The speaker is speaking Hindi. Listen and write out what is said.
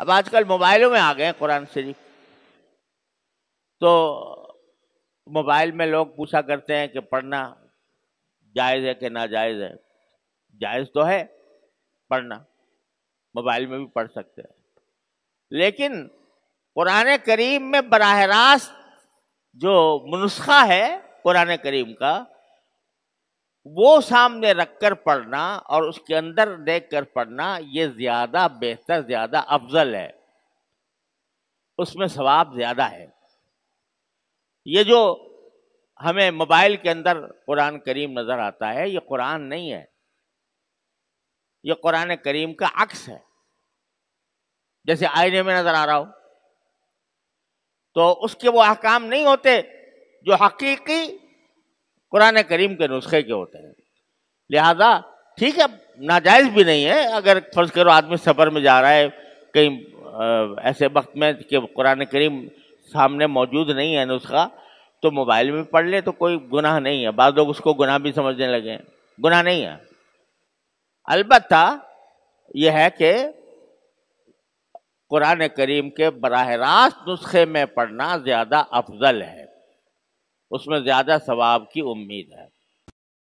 अब आजकल मोबाइलों में आ गए कुरान शरीफ तो मोबाइल में लोग पूछा करते हैं कि पढ़ना जायज़ है कि नाजायज़ है जायज़ तो है पढ़ना मोबाइल में भी पढ़ सकते हैं लेकिन कुरान करीम में बरह रास्त जो मनुस्खा है कुरान करीम का वो सामने रखकर पढ़ना और उसके अंदर देख कर पढ़ना ये ज़्यादा बेहतर ज़्यादा अफजल है उसमें सवाब ज़्यादा है ये जो हमें मोबाइल के अंदर कुरान करीम नज़र आता है ये कुरान नहीं है ये कुरान करीम का अक्स है जैसे आईने में नज़र आ रहा हो तो उसके वो अहकाम नहीं होते जो हकीकी कुरान करीम के नुस्खे के होते हैं लिहाजा ठीक है नाजायज़ भी नहीं है अगर फ़र्ज़ करो आदमी सफ़र में जा रहा है कहीं ऐसे वक्त में कि कुरान करीम सामने मौजूद नहीं है नुस्खा तो मोबाइल में पढ़ ले तो कोई गुनाह नहीं है बाद लोग उसको गुनाह भी समझने लगे हैं गुनाह नहीं है अलबत् यह है कि कुरान करीम के बरह रास्त नुस्खे में पढ़ना ज़्यादा अफजल है उसमें ज़्यादा सवाब की उम्मीद है